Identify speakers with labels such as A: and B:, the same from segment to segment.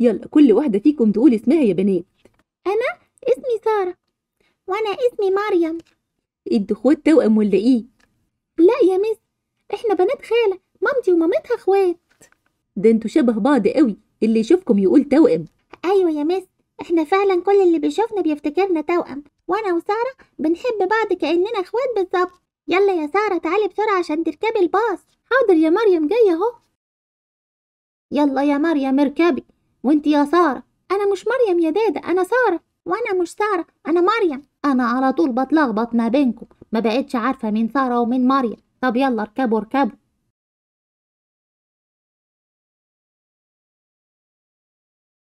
A: يلا كل واحدة فيكم تقول اسمها يا بنات أنا اسمي سارة وأنا اسمي مريم انتوا اخوات توأم ولا ايه؟ لا يا مس احنا بنات خالة مامتي ومامتها اخوات ده انتوا شبه بعض قوي اللي يشوفكم يقول توأم ايوه يا مس احنا فعلا كل اللي بيشوفنا بيفتكرنا توأم وانا وسارة بنحب بعض كأننا اخوات بالظبط يلا يا سارة تعالي بسرعة عشان تركبي الباص حاضر يا مريم جاية اهو يلا يا مريم اركبي وانت يا سارة أنا مش مريم يا دادا أنا سارة وأنا مش سارة أنا مريم أنا على طول بتلخبط ما بينكم ما بقتش عارفة مين سارة ومين مريم طب يلا اركبوا اركبوا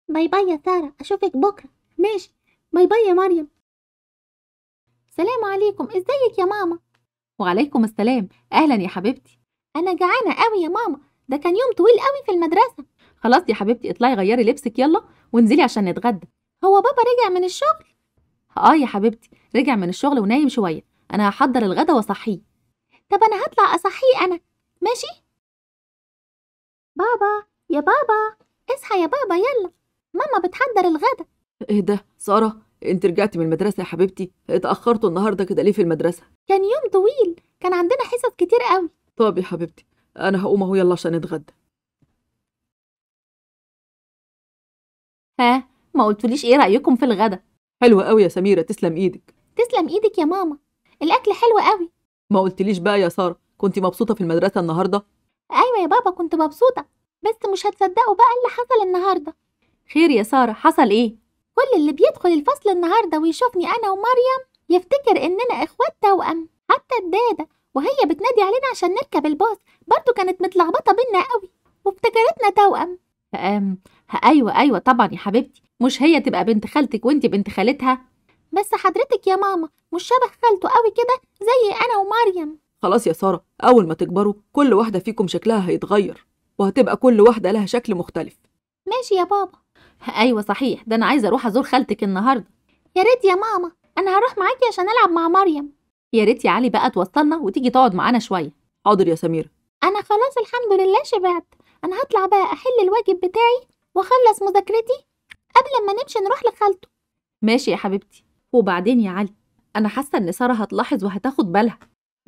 A: باي باي يا سارة أشوفك بكرة ماشي باي باي يا مريم سلام عليكم ازيك يا ماما وعليكم السلام أهلا يا حبيبتي أنا جعانة قوي يا ماما ده كان يوم طويل قوي في المدرسة خلاص يا حبيبتي اطلعي غيري لبسك يلا وانزلي عشان نتغدى هو بابا رجع من الشغل اه يا حبيبتي رجع من الشغل ونايم شويه انا هحضر الغدا واصحيه طب انا هطلع اصحيه انا ماشي بابا يا بابا اصحى يا بابا يلا ماما بتحضر الغدا ايه ده ساره انت رجعتي من المدرسه يا حبيبتي اتاخرتوا النهارده كده ليه في المدرسه كان يوم طويل كان عندنا حصص كتير قوي طب يا حبيبتي انا هقوم اهو يلا عشان نتغدى ها ما قلتوليش ايه رايكم في الغدا حلوه قوي يا سميره تسلم ايدك تسلم ايدك يا ماما الاكل حلو قوي ما قلتليش بقى يا ساره كنت مبسوطه في المدرسه النهارده ايوه يا بابا كنت مبسوطه بس مش هتصدقوا بقى اللي حصل النهارده خير يا ساره حصل ايه كل اللي بيدخل الفصل النهارده ويشوفني انا ومريم يفتكر اننا اخوات توأم حتى الداده وهي بتنادي علينا عشان نركب الباص برضو كانت متلخبطه بينا قوي وافتكرتنا توأم آم أيوة أيوة طبعًا يا حبيبتي، مش هي تبقى بنت خالتك وأنتِ بنت خالتها؟ بس حضرتك يا ماما مش شبه خالته أوي كده زي أنا ومريم خلاص يا سارة أول ما تكبروا كل واحدة فيكم شكلها هيتغير وهتبقى كل واحدة لها شكل مختلف ماشي يا بابا أيوة صحيح ده أنا عايزة أروح أزور خالتك النهاردة يا ريت يا ماما أنا هروح معاكي عشان ألعب مع مريم يا ريت يا علي بقى توصلنا وتيجي تقعد معانا شوية حاضر يا سميرة أنا خلاص الحمد لله شبعت أنا هطلع بقى أحل الواجب بتاعي وأخلص مذاكرتي قبل ما نمشي نروح لخالته ماشي يا حبيبتي وبعدين يا علي أنا حاسة إن سارة هتلاحظ وهتاخد بالها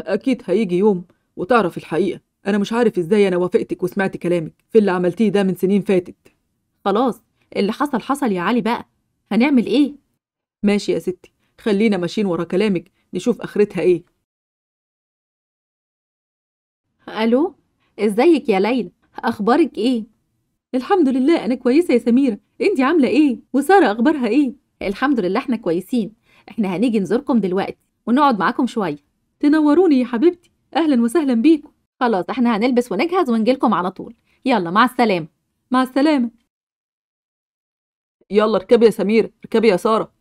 A: أكيد هيجي يوم وتعرف الحقيقة أنا مش عارف إزاي أنا وافقتك وسمعت كلامك في اللي عملتيه ده من سنين فاتت خلاص اللي حصل حصل يا علي بقى هنعمل إيه؟ ماشي يا ستي خلينا ماشيين ورا كلامك نشوف آخرتها إيه ألو إزيك يا ليلى اخبارك ايه الحمد لله انا كويسه يا سميره انت عامله ايه وساره اخبارها ايه الحمد لله احنا كويسين احنا هنيجي نزوركم دلوقتي ونقعد معاكم شويه تنوروني يا حبيبتي اهلا وسهلا بيكم خلاص احنا هنلبس ونجهز ونجيلكم على طول يلا مع السلامه مع السلامه يلا اركبي يا سميره اركبي يا ساره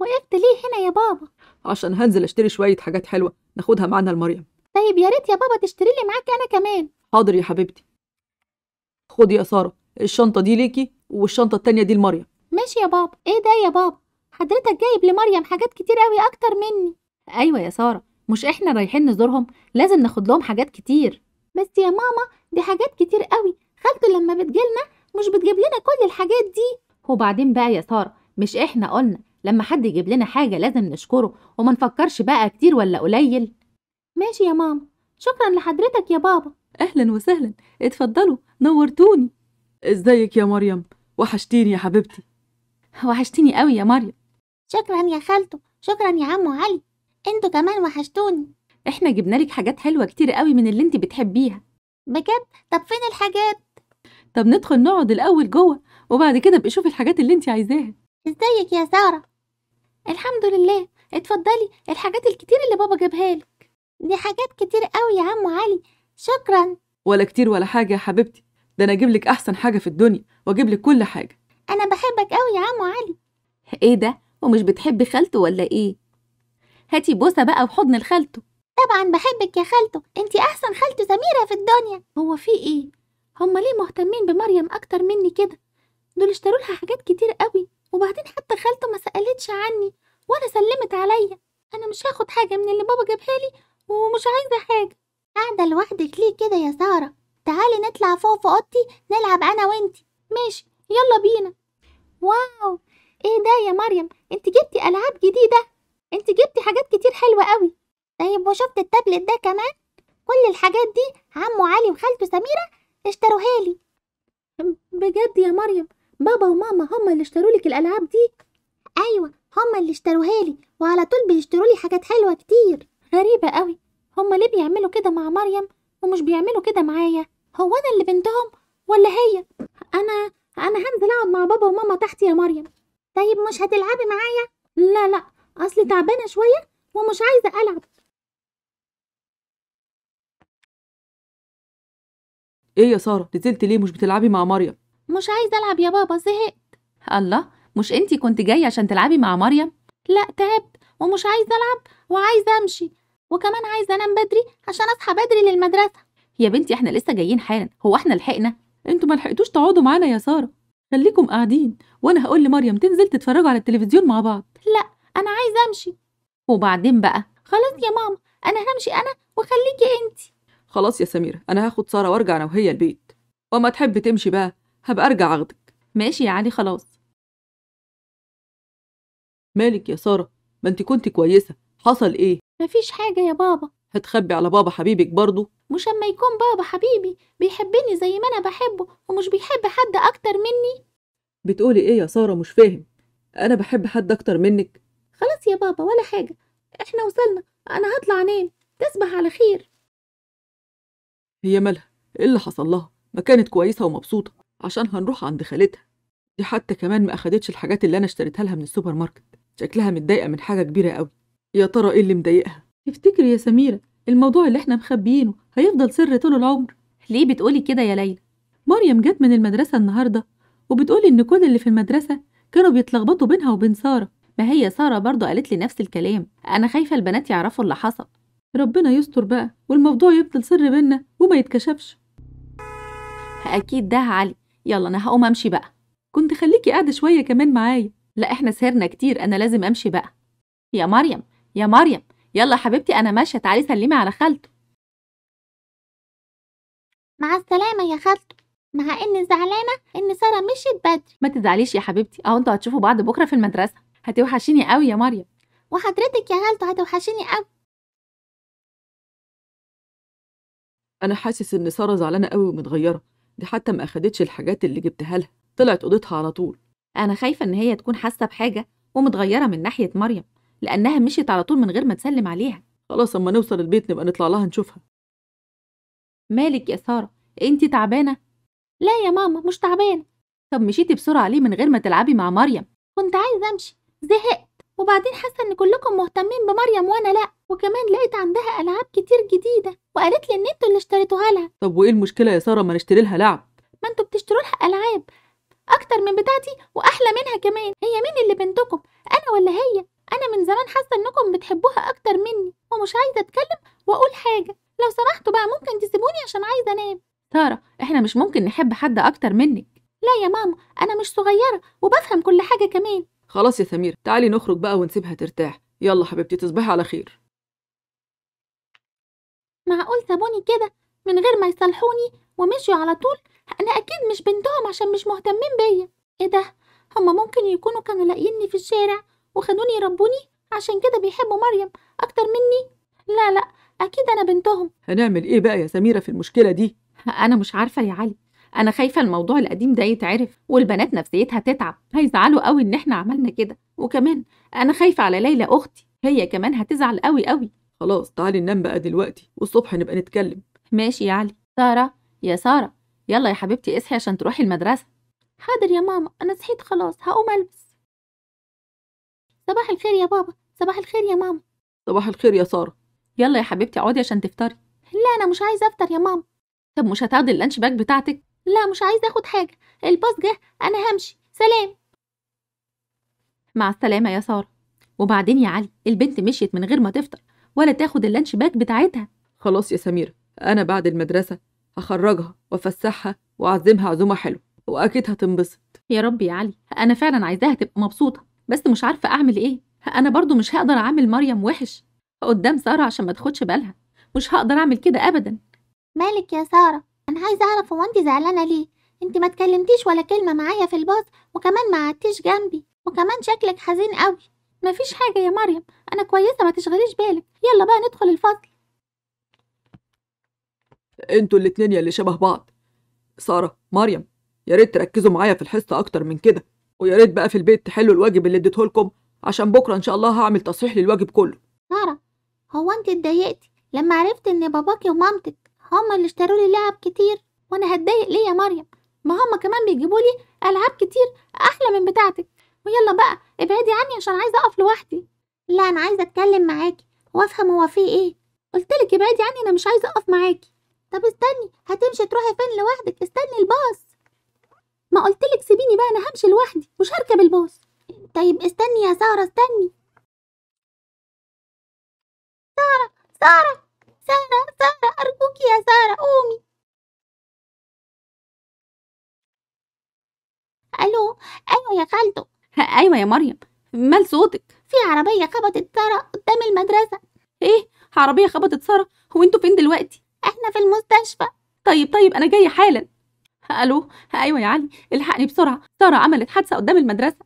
A: وقفت ليه هنا يا بابا عشان هنزل اشتري شوية حاجات حلوة ناخدها معانا لمريم طيب يا ريت يا بابا تشتري لي معاك أنا كمان حاضر يا حبيبتي خدي يا سارة الشنطة دي ليكي والشنطة التانية دي لمريم ماشي يا بابا ايه ده يا بابا حضرتك جايب لمريم حاجات كتير قوي أكتر مني أيوة يا سارة مش احنا رايحين نزورهم لازم ناخد لهم حاجات كتير بس يا ماما دي حاجات كتير قوي خالته لما بتجيلنا مش بتجيب لنا كل الحاجات دي وبعدين بقى يا سارة مش احنا قلنا لما حد يجيب لنا حاجة لازم نشكره وما نفكرش بقى كتير ولا قليل ماشي يا ماما شكرا لحضرتك يا بابا أهلا وسهلا اتفضلوا نورتوني ازيك يا مريم وحشتيني يا حبيبتي وحشتيني قوي يا مريم شكرا يا خالته شكرا يا عمو علي انتوا كمان وحشتوني احنا جبنا لك حاجات حلوة كتير قوي من اللي انت بتحبيها بجد طب فين الحاجات طب ندخل نقعد الأول جوه وبعد كده بقى شوفي الحاجات اللي انت عايزاها ازيك يا سارة الحمد لله اتفضلي الحاجات الكتير اللي بابا جابها لك دي حاجات كتير قوي يا عم علي شكرا ولا كتير ولا حاجة يا حبيبتي ده أنا أجيب لك أحسن حاجة في الدنيا وأجيب لك كل حاجة أنا بحبك قوي يا عم علي إيه ده ومش بتحبي خالته ولا إيه هاتي بوسة بقى وحضن لخالته طبعا بحبك يا خالته انت أحسن خالته سميرة في الدنيا هو في إيه هما ليه مهتمين بمريم أكتر مني كده دول اشتروا لها حاجات كتير قوي وبعدين حتى خالته ما سألتش عني ولا سلمت عليا أنا مش هاخد حاجة من اللي بابا جابها لي ومش عايزة حاجة قاعدة لوحدك ليه كده يا سارة تعالي نطلع فوق في أوضتي نلعب أنا وإنتي ماشي يلا بينا واو ايه ده يا مريم انت جبتي ألعاب جديدة انت جبتي حاجات كتير حلوة قوي طيب وشفت التابلت ده كمان كل الحاجات دي عمو علي وخالته سميرة اشتروها لي بجد يا مريم بابا وماما هما اللي اشتروا لك الالعاب دي ايوه هما اللي اشتروها لي وعلى طول بيشتروا لي حاجات حلوه كتير غريبه قوي هما ليه بيعملوا كده مع مريم ومش بيعملوا كده معايا هو انا اللي بنتهم ولا هي انا انا هنزل اقعد مع بابا وماما تحت يا مريم طيب مش هتلعبي معايا لا لا اصلي تعبانه شويه ومش عايزه العب ايه يا ساره نزلت ليه مش بتلعبي مع مريم مش عايزة ألعب يا بابا زهقت الله مش انتي كنت جاية عشان تلعبي مع مريم لا تعبت ومش عايزة ألعب وعايزة أمشي وكمان عايزة أنام بدري عشان أصحى بدري للمدرسة يا بنتي احنا لسه جايين حالا هو احنا لحقنا انتوا ما لحقتوش تقعدوا معانا يا سارة خليكم قاعدين وانا هقول لمريم تنزل تتفرجوا على التلفزيون مع بعض لا انا عايزة امشي وبعدين بقى خلاص يا ماما انا همشي انا وخليكي انتي خلاص يا سميرة انا هاخد سارة وارجع انا وهي البيت وما تحب تمشي بقى هبقى أرجع أخدك ماشي يا علي خلاص مالك يا سارة ما انت كنت كويسة حصل ايه مفيش حاجة يا بابا هتخبي على بابا حبيبك برضه مش أما يكون بابا حبيبي بيحبني زي ما أنا بحبه ومش بيحب حد أكتر مني بتقولي ايه يا سارة مش فاهم أنا بحب حد أكتر منك خلاص يا بابا ولا حاجة احنا وصلنا أنا هطلع نين تصبح على خير هي مالها ايه اللي حصل لها ما كانت كويسة ومبسوطة عشان هنروح عند خالتها دي حتى كمان ما أخدتش الحاجات اللي أنا اشتريتها لها من السوبر ماركت شكلها متضايقة من حاجة كبيرة قوي يا ترى إيه اللي مضايقها افتكري يا سميرة الموضوع اللي احنا مخبيينه هيفضل سر طول العمر ليه بتقولي كده يا ليلى مريم جت من المدرسة النهاردة وبتقولي إن كل اللي في المدرسة كانوا بيتلخبطوا بينها وبين سارة ما هي سارة برضه قالت لي نفس الكلام أنا خايفة البنات يعرفوا اللي حصل ربنا يستر بقى والموضوع يفضل سر بينا وما يتكشفش أكيد ده علي يلا أنا هقوم أمشي بقى كنت خليكي قاعدة شوية كمان معايا لا إحنا سهرنا كتير أنا لازم أمشي بقى يا مريم يا مريم يلا حبيبتي أنا ماشية تعالي سلمي على خالته مع السلامة يا خالته مع إني زعلانة إن سارة مشيت بدري ما تزعليش يا حبيبتي أهو أنتوا هتشوفوا بعض بكرة في المدرسة هتوحشيني قوي يا مريم وحضرتك يا خالته هتوحشيني قوي أنا حاسس إن سارة زعلانة قوي ومتغيرة دي حتى ما أخدتش الحاجات اللي جبتها لها طلعت أوضتها على طول أنا خايفة إن هي تكون حاسة بحاجة ومتغيرة من ناحية مريم لأنها مشيت على طول من غير ما تسلم عليها خلاص أما نوصل البيت نبقى نطلع لها نشوفها مالك يا سارة أنت تعبانة؟ لا يا ماما مش تعبانة طب مشيتي بسرعة ليه من غير ما تلعبي مع مريم؟ كنت عايزة أمشي زهقت وبعدين حاسة إن كلكم مهتمين بمريم وأنا لأ وكمان لقيت عندها ألعاب كتير جديدة وقالت لي إن انتوا اللي اشتريتوها لها طب وإيه المشكلة يا سارة ما نشتري لها لعب ما انتوا بتشتروا لها ألعاب أكتر من بتاعتي وأحلى منها كمان هي مين اللي بنتكم أنا ولا هي أنا من زمان حاسة إنكم بتحبوها أكتر مني ومش عايزة أتكلم وأقول حاجة لو سمحتوا بقى ممكن تسيبوني عشان عايزة أنام سارة إحنا مش ممكن نحب حد أكتر منك لا يا ماما أنا مش صغيرة وبفهم كل حاجة كمان خلاص يا سمير تعالي نخرج بقى ونسيبها ترتاح يلا حبيبتي تصبحي على خير معقول سابوني كده من غير ما يصالحوني ومشيوا على طول انا اكيد مش بنتهم عشان مش مهتمين بيا ايه ده هما ممكن يكونوا كانوا لاقيني في الشارع وخدوني يربوني عشان كده بيحبوا مريم اكتر مني لا لا اكيد انا بنتهم هنعمل ايه بقى يا سميره في المشكله دي انا مش عارفه يا علي انا خايفه الموضوع القديم ده يتعرف والبنات نفسيتها تتعب هيزعلوا قوي ان احنا عملنا كده وكمان انا خايفه على ليلى اختي هي كمان هتزعل قوي قوي خلاص تعالي ننام بقى دلوقتي والصبح نبقى نتكلم ماشي يا علي ساره يا ساره يلا يا حبيبتي اصحي عشان تروحي المدرسه حاضر يا ماما انا صحيت خلاص هقوم البس صباح الخير يا بابا صباح الخير يا ماما صباح الخير يا ساره يلا يا حبيبتي اقعدي عشان تفطري لا انا مش عايزه افطر يا ماما طب مش هتاخدي اللانش باك بتاعتك لا مش عايز اخد حاجة الباص جه أنا همشي سلام مع السلامة يا سارة وبعدين يا علي البنت مشيت من غير ما تفطر ولا تاخد اللانش باك بتاعتها خلاص يا سميرة أنا بعد المدرسة هخرجها وأفسحها وأعزمها عزومة حلوة وأكيد هتنبسط يا رب يا علي أنا فعلا عايزاها تبقى مبسوطة بس مش عارفة أعمل إيه أنا برضو مش هقدر أعمل مريم وحش قدام سارة عشان ما تاخدش بالها مش هقدر أعمل كده أبدا مالك يا سارة انا عايزه اعرف هو انت زعلانه ليه انت ما تكلمتيش ولا كلمه معايا في الباص وكمان ما قعدتيش جنبي وكمان شكلك حزين قوي مفيش حاجه يا مريم انا كويسه ما تشغليش بالك يلا بقى ندخل الفصل انتوا الاتنين يلي شبه بعض ساره مريم يا ريت تركزوا معايا في الحصه اكتر من كده ويا ريت بقى في البيت تحلوا الواجب اللي اديته لكم عشان بكره ان شاء الله هعمل تصحيح للواجب كله ساره هو انت اتضايقتي لما عرفت ان باباكي ومامتك هما اللي اشتروا لي لعب كتير وانا هتضايق ليه يا مريم ما هما كمان بيجيبوا لي العاب كتير احلى من بتاعتك ويلا بقى ابعدي عني عشان عايزه اقف لوحدي لا انا عايزه اتكلم معاكي وافهم هو في ايه قلتلك ابعدي عني انا مش عايزه اقف معاكي طب استني هتمشي تروحي فين لوحدك استني الباص ما قلتلك سيبيني بقى انا همشي لوحدي مش هركب الباص طيب استني يا ساره استني ساره ساره سارة سارة أرجوك يا سارة قومي ألو أيوة يا خالتو أيوة يا مريم مال صوتك في عربية خبطت سارة قدام المدرسة إيه عربية خبطت سارة هو انتوا فين دلوقتي إحنا في المستشفى طيب طيب أنا جاية حالا ألو أيوة يا علي الحقني بسرعة سارة عملت حادثة قدام المدرسة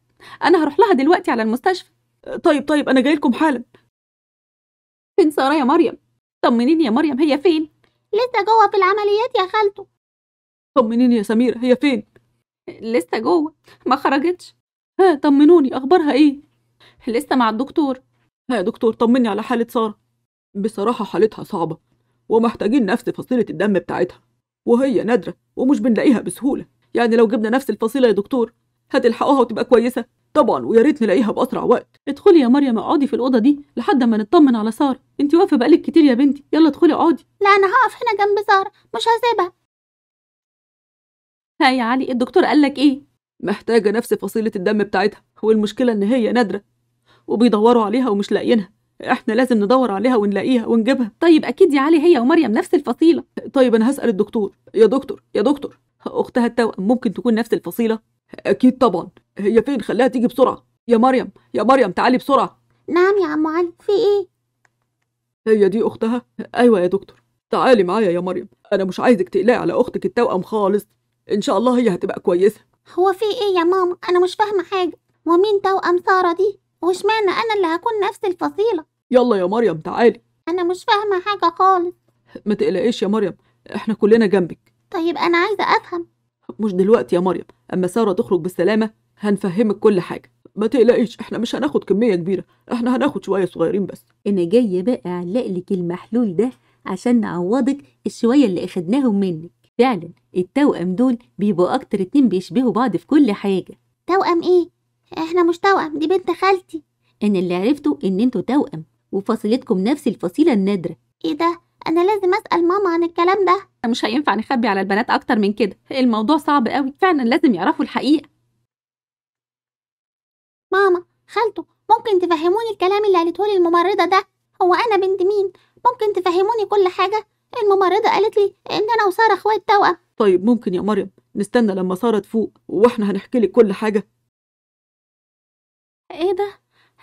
A: أنا هروح لها دلوقتي على المستشفى طيب طيب أنا جاي لكم حالا فين سارة يا مريم طمنيني يا مريم هي فين لسه جوه في العمليات يا خالته طمنيني يا سميرة هي فين لسه جوه ما خرجتش ها طمنوني اخبارها ايه لسه مع الدكتور ها يا دكتور طمني على حالة سارة بصراحة حالتها صعبة ومحتاجين نفس فصيلة الدم بتاعتها وهي نادرة ومش بنلاقيها بسهولة يعني لو جبنا نفس الفصيلة يا دكتور هتلحقوها وتبقى كويسه طبعا ويا ريت نلاقيها باسرع وقت ادخلي يا مريم اقعدي في الاوضه دي لحد ما نطمن على ساره انت واقفه بقالك كتير يا بنتي يلا ادخلي اقعدي لا انا هقف هنا جنب ساره مش هسيبها ها يا علي الدكتور قال لك ايه محتاجه نفس فصيله الدم بتاعتها والمشكله ان هي نادره وبيدوروا عليها ومش لاقيينها احنا لازم ندور عليها ونلاقيها ونجيبها طيب اكيد يا علي هي ومريم نفس الفصيله طيب انا هسال الدكتور يا دكتور يا دكتور اختها التوأم ممكن تكون نفس الفصيله أكيد طبعا هي فين خليها تيجي بسرعة يا مريم يا مريم تعالي بسرعة نعم يا عم علي في إيه؟ هي دي أختها؟ أيوة يا دكتور تعالي معايا يا مريم أنا مش عايزك تقلقي على أختك التوأم خالص إن شاء الله هي هتبقى كويسة هو في إيه يا ماما؟ أنا مش فاهمة حاجة ومين توأم سارة دي؟ واشمعنى أنا اللي هكون نفس الفصيلة؟ يلا يا مريم تعالي أنا مش فاهمة حاجة خالص ما تقلقيش يا مريم احنا كلنا جنبك طيب أنا عايزة أفهم مش دلوقتي يا مريم اما ساره تخرج بالسلامه هنفهمك كل حاجه ما تقلقيش احنا مش هناخد كميه كبيره احنا هناخد شويه صغيرين بس انا جايه بقى اعلق لك المحلول ده عشان نعوضك الشويه اللي اخدناهم منك فعلا التوأم دول بيبقوا اكتر اتنين بيشبهوا بعض في كل حاجه توأم ايه احنا مش توأم دي بنت خالتي انا اللي عرفته ان انتوا توأم وفصيلتكم نفس الفصيله النادره ايه ده انا لازم اسال ماما عن الكلام ده مش هينفع نخبي على البنات أكتر من كده الموضوع صعب قوي فعلا لازم يعرفوا الحقيقة ماما خالته ممكن تفهموني الكلام اللي قالتهولي الممرضة ده هو أنا بنت مين ممكن تفهموني كل حاجة الممرضة قالت لي إن أنا وسارة إخوات توأم طيب ممكن يا مريم نستنى لما سارة تفوق وإحنا هنحكي لك كل حاجة إيه ده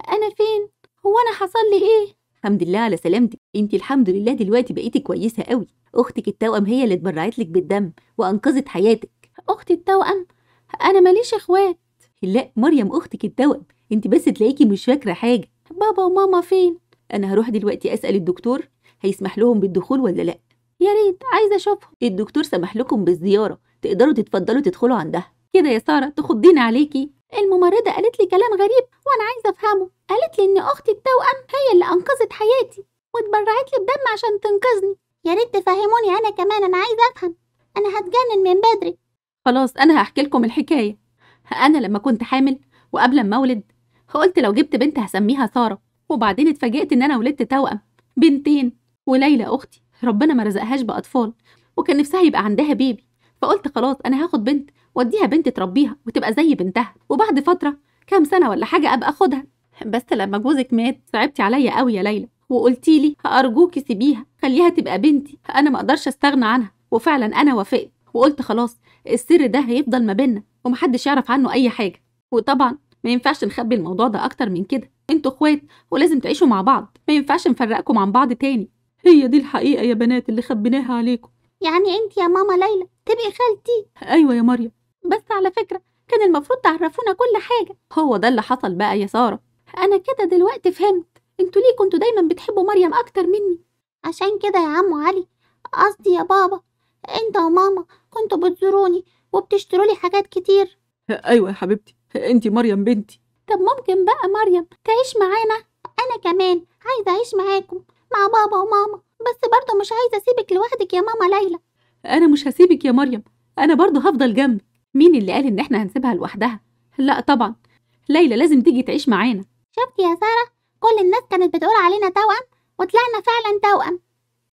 A: أنا فين هو أنا حصل لي إيه الحمد لله على سلامتك انت الحمد لله دلوقتي بقيتي كويسه قوي اختك التوأم هي اللي اتبرعت لك بالدم وانقذت حياتك اختي التوأم انا ماليش اخوات لا مريم اختك التوأم انت بس تلاقيكي مش فاكره حاجه بابا وماما فين انا هروح دلوقتي اسال الدكتور هيسمح لهم بالدخول ولا لا يا ريت عايزه اشوفهم الدكتور سمح لكم بالزياره تقدروا تتفضلوا تدخلوا عندها كده يا ساره تخضين عليكي الممرضة قالت لي كلام غريب وأنا عايزة أفهمه قالت لي إن أختي التوأم هي اللي أنقذت حياتي واتبرعت لي بدم عشان تنقذني يا ريت تفهموني أنا كمان أنا عايزة أفهم أنا هتجنن من بدري خلاص أنا هحكي لكم الحكاية أنا لما كنت حامل وقبل ما أولد قلت لو جبت بنت هسميها سارة وبعدين اتفاجئت إن أنا ولدت توأم بنتين وليلى أختي ربنا ما رزقهاش بأطفال وكان نفسها يبقى عندها بيبي فقلت خلاص أنا هاخد بنت وديها بنت تربيها وتبقى زي بنتها وبعد فتره كام سنه ولا حاجه ابقى اخدها بس لما جوزك مات صعبتي عليا قوي يا ليلى وقلتي لي ارجوكي سيبيها خليها تبقى بنتي انا ما اقدرش استغنى عنها وفعلا انا وافقت وقلت خلاص السر ده هيفضل ما بيننا ومحدش يعرف عنه اي حاجه وطبعا ما ينفعش نخبي الموضوع ده اكتر من كده انتوا اخوات ولازم تعيشوا مع بعض ما ينفعش نفرقكم عن بعض تاني هي دي الحقيقه يا بنات اللي خبيناها عليكم يعني انت يا ماما ليلى تبقي خالتي ايوه يا مريم بس على فكرة كان المفروض تعرفونا كل حاجة هو ده اللي حصل بقى يا سارة أنا كده دلوقتي فهمت انتوا ليه كنتوا دايما بتحبوا مريم أكتر مني عشان كده يا عم علي قصدي يا بابا انت وماما كنتوا بتزوروني وبتشتروا لي حاجات كتير أيوة يا حبيبتي أنت مريم بنتي طب ممكن بقى مريم تعيش معانا أنا كمان عايزة أعيش معاكم مع بابا وماما بس برضه مش عايزة أسيبك لوحدك يا ماما ليلى أنا مش هسيبك يا مريم أنا برضه هفضل جنبك مين اللي قال إن إحنا هنسيبها لوحدها؟ لا طبعا ليلى لازم تيجي تعيش معانا شفتي يا سارة كل الناس كانت بتقول علينا توأم وطلعنا فعلا توأم